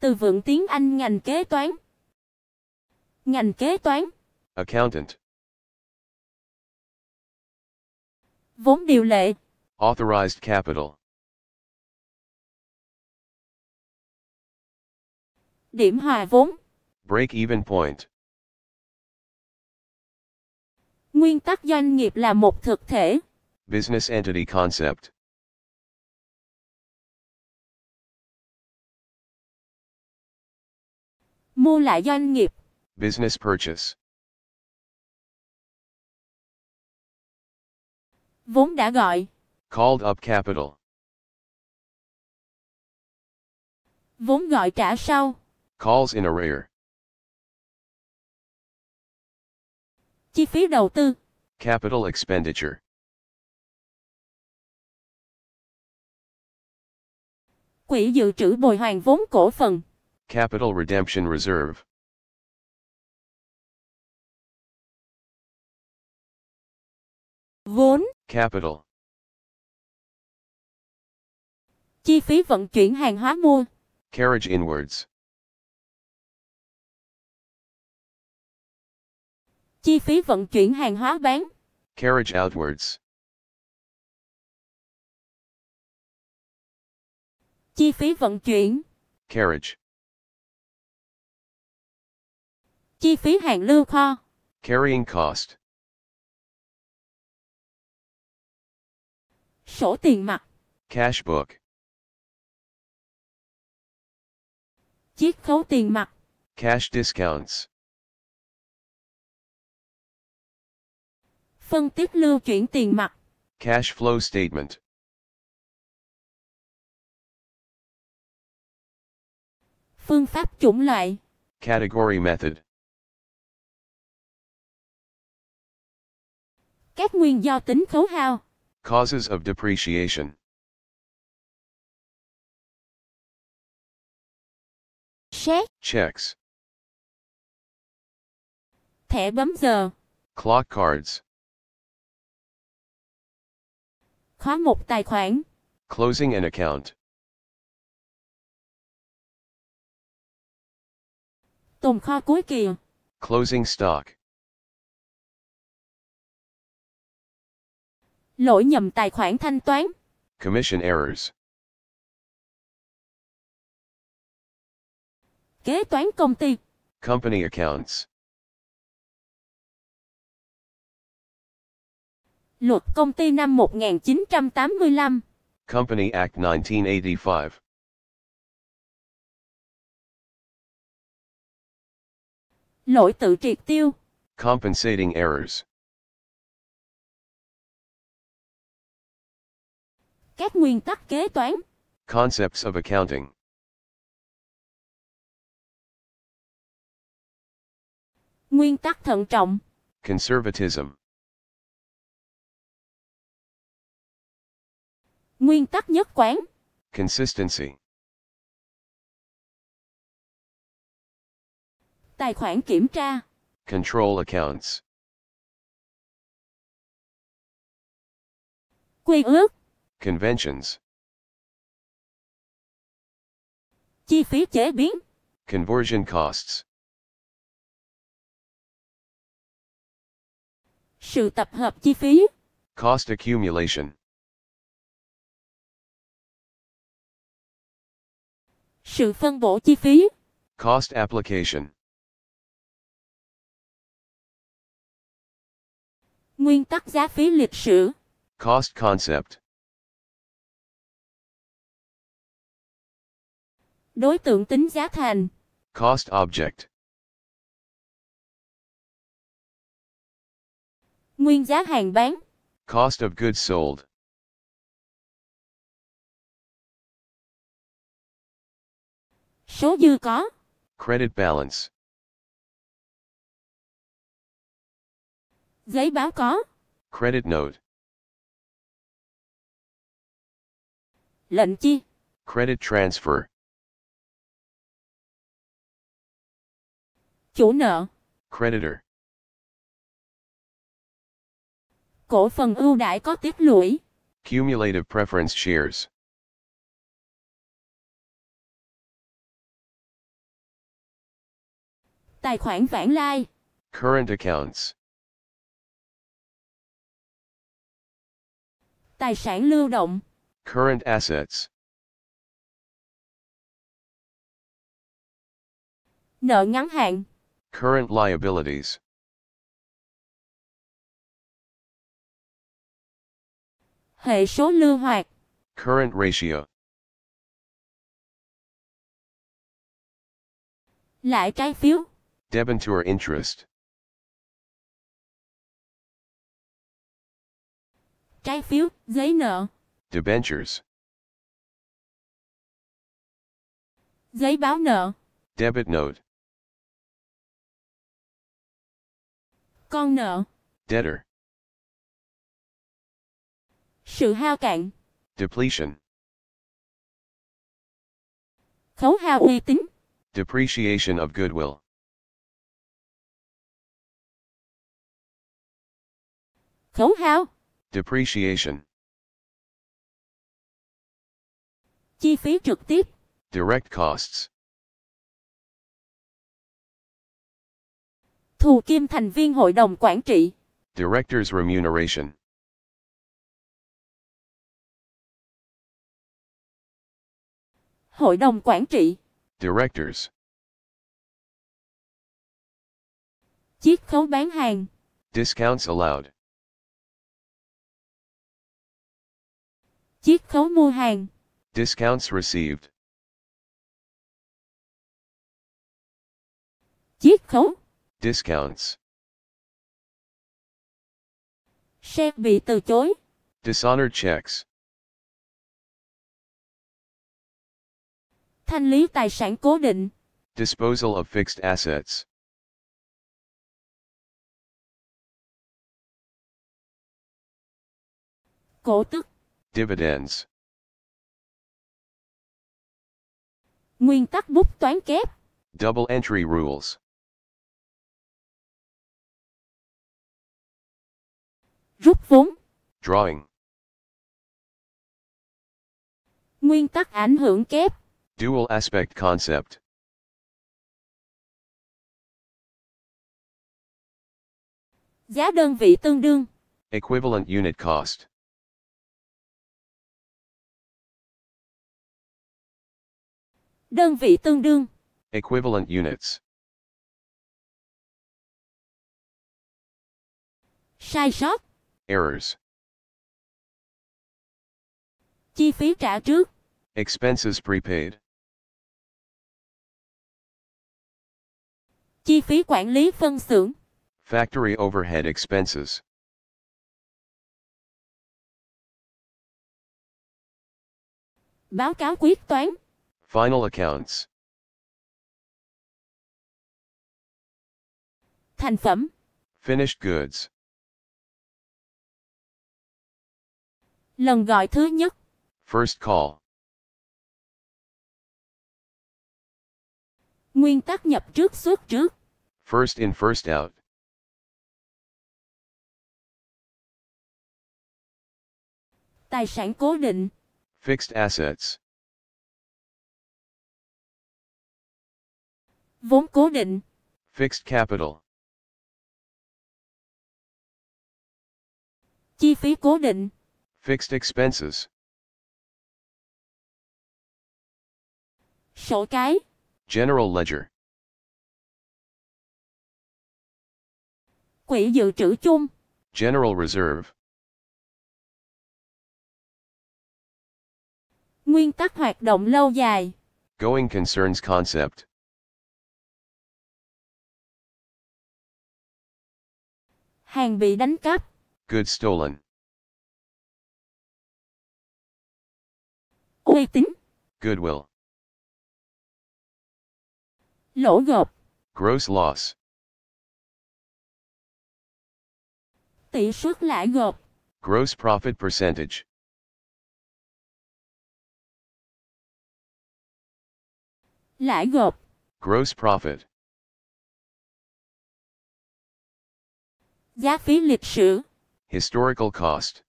Từ vựng tiếng Anh ngành kế toán. Ngành kế toán. Accountant. Vốn điều lệ. Authorized capital. Điểm hòa vốn. Break even point. Nguyên tắc doanh nghiệp là một thực thể. Business entity concept. Mua lại doanh nghiệp. Business purchase. Vốn đã gọi. Called up capital. Vốn gọi trả sau. Calls in arrear. Chi phí đầu tư. Capital expenditure. Quỹ dự trữ bồi hoàn vốn cổ phần. Capital Redemption Reserve. Vốn. Capital. Chi phí vận chuyển hàng hóa mua. Carriage inwards. Chi phí vận chuyển hàng hóa bán. Carriage outwards. Chi phí vận chuyển. Carriage. Chi phí hàng lưu kho. Carrying cost. Sổ tiền mặt. Cash book. Chiết khấu tiền mặt. Cash discounts. Phân tích lưu chuyển tiền mặt. Cash flow statement. Phương pháp chủng loại. Category method. các nguyên do tính khấu hao. Causes of depreciation. Xét. Checks. Thẻ bấm giờ. Clock cards. Khóa một tài khoản. Closing an account. Tồn kho cuối kỳ. Closing stock. Lỗi nhầm tài khoản thanh toán. Commission errors. Kế toán công ty. Company accounts. Luật công ty năm 1985. Company Act 1985. Lỗi tự triệt tiêu. Compensating errors. Các nguyên tắc kế toán. Concepts of accounting. Nguyên tắc thận trọng. Conservatism. Nguyên tắc nhất quán. Consistency. Tài khoản kiểm tra. Control accounts. Quy ước. Conventions. Chi phí chế biến. Conversion costs. Sự tập hợp chi phí. Cost accumulation. Sự phân bổ chi phí. Cost application. Nguyên tắc giá phí lịch sử. Cost concept. Đối tượng tính giá thành. Cost object. Nguyên giá hàng bán. Cost of goods sold. Số dư có. Credit balance. Giấy báo có. Credit note. Lệnh chi. Credit transfer. Chủ nợ. Creditor. Cổ phần ưu đãi có tiết lũy. Cumulative preference shares. Tài khoản vãng lai. Current accounts. Tài sản lưu động. Current assets. Nợ ngắn hạn. Current liabilities. Hệ số lưu hoạt. Current ratio. Lãi trái phiếu. Debenture interest. Trái phiếu, giấy nợ. Debentures. Giấy báo nợ. Debit note. Con nợ. Debtor. Sự hao cạn. Depletion. Khấu hao uy tín. Depreciation of goodwill. Khấu hao. Depreciation. Chi phí trực tiếp. Direct costs. Thù Kim thành viên hội đồng quản trị. Directors remuneration. Hội đồng quản trị. Directors. Chiết khấu bán hàng. Discounts allowed. Chiết khấu mua hàng. Discounts received. Chiết khấu Discounts. Sếp bị từ chối. Dishonor checks. Thanh lý tài sản cố định. Disposal of fixed assets. Cổ tức. Dividends. Nguyên tắc bút toán kép. Double entry rules. Rút vốn. Drawing. Nguyên tắc ảnh hưởng kép. Dual aspect concept. Giá đơn vị tương đương. Equivalent unit cost. Đơn vị tương đương. Equivalent units. Sai sót. Errors. Chi phí trả trước. Expenses prepaid. Chi phí quản lý phân xưởng. Factory overhead expenses. Báo cáo quyết toán. Final accounts. Thành phẩm. Finished goods. Lần gọi thứ nhất. First call. Nguyên tắc nhập trước xuất trước. First in first out. Tài sản cố định. Fixed assets. Vốn cố định. Fixed capital. Chi phí cố định. Fixed expenses. Sổ cái. General ledger. Quỹ dự trữ chung. General reserve. Nguyên tắc hoạt động lâu dài. Going concerns concept. Hàng bị đánh cắp. Good stolen. uy tín. Goodwill. Lỗ gộp. Gross loss. Tỷ suất lãi gộp. Gross profit percentage. Lãi gộp. Gross profit. Giá phí lịch sử. Historical cost.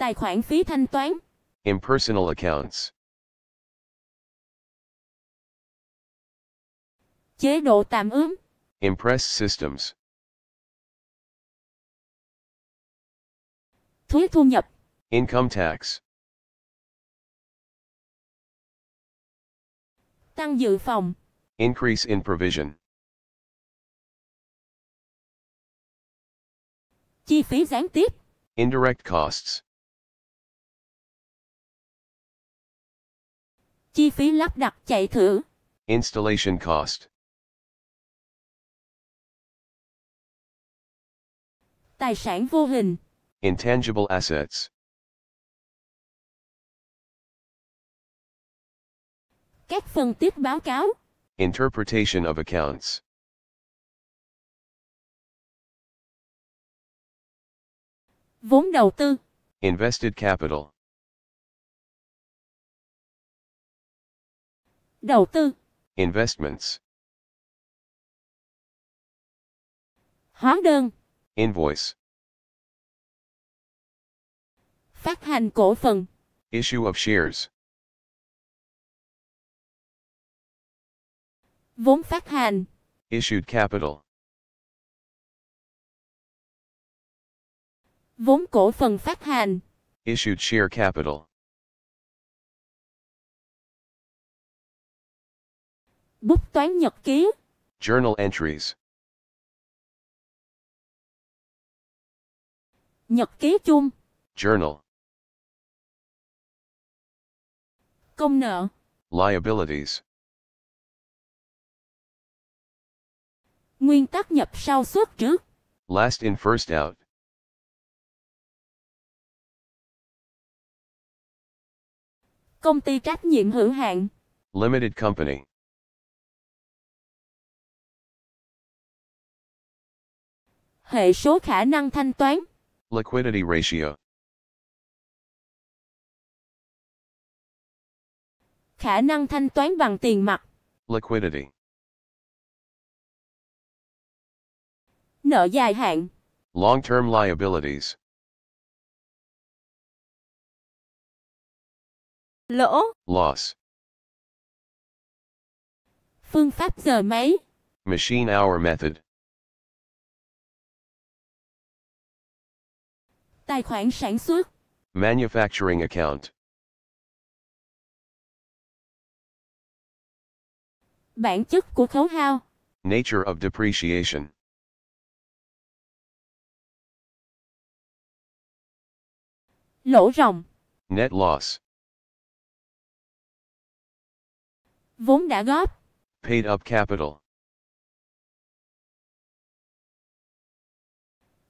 Tài khoản phí thanh toán. Impersonal accounts. Chế độ tạm ứng. Impress systems. Thuế thu nhập. Income tax. Tăng dự phòng. Increase in provision. Chi phí gián tiếp. Indirect costs. Chi phí lắp đặt chạy thử. Installation cost. Tài sản vô hình. Intangible assets. Các phân tích báo cáo. Interpretation of accounts. Vốn đầu tư. Invested capital. Đầu tư. Investments. Hóa đơn. Invoice. Phát hành cổ phần. Issue of shares. Vốn phát hành. Issued capital. Vốn cổ phần phát hành. Issued share capital. Bút toán nhật ký. Journal entries. Nhật ký chung. Journal. Công nợ. Liabilities. Nguyên tắc nhập sau xuất trước. Last in first out. Công ty trách nhiệm hữu hạn. Limited company. Hệ số khả năng thanh toán. Liquidity ratio. Khả năng thanh toán bằng tiền mặt. Liquidity. Nợ dài hạn. Long-term liabilities. Lỗ. Loss. Phương pháp giờ máy. Machine hour method. Tài khoản sản xuất. Manufacturing account. Bản chất của khấu hao. Nature of depreciation. Lỗ ròng. Net loss. Vốn đã góp. Paid up capital.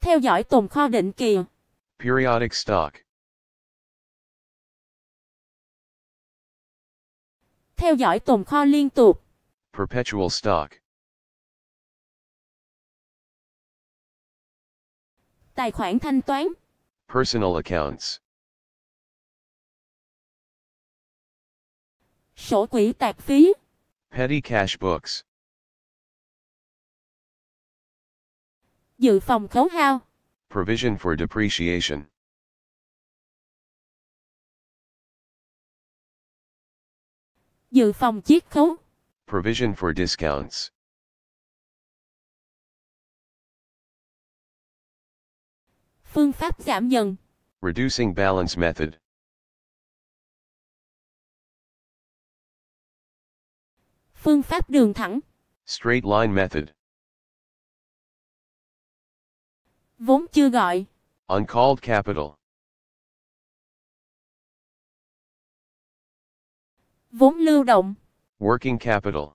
Theo dõi tồn kho định kỳ. Periodic stock. Theo dõi tồn kho liên tục. Perpetual stock. Tài khoản thanh toán. Personal accounts. Sổ quỹ tạp phí. Petty cash books. Dự phòng khấu hao. Provision for depreciation. Dự phòng chiết khấu. Provision for discounts. Phương pháp giảm dần. Reducing balance method. Phương pháp đường thẳng. Straight line method. Vốn chưa gọi. Uncalled capital. Vốn lưu động. Working capital.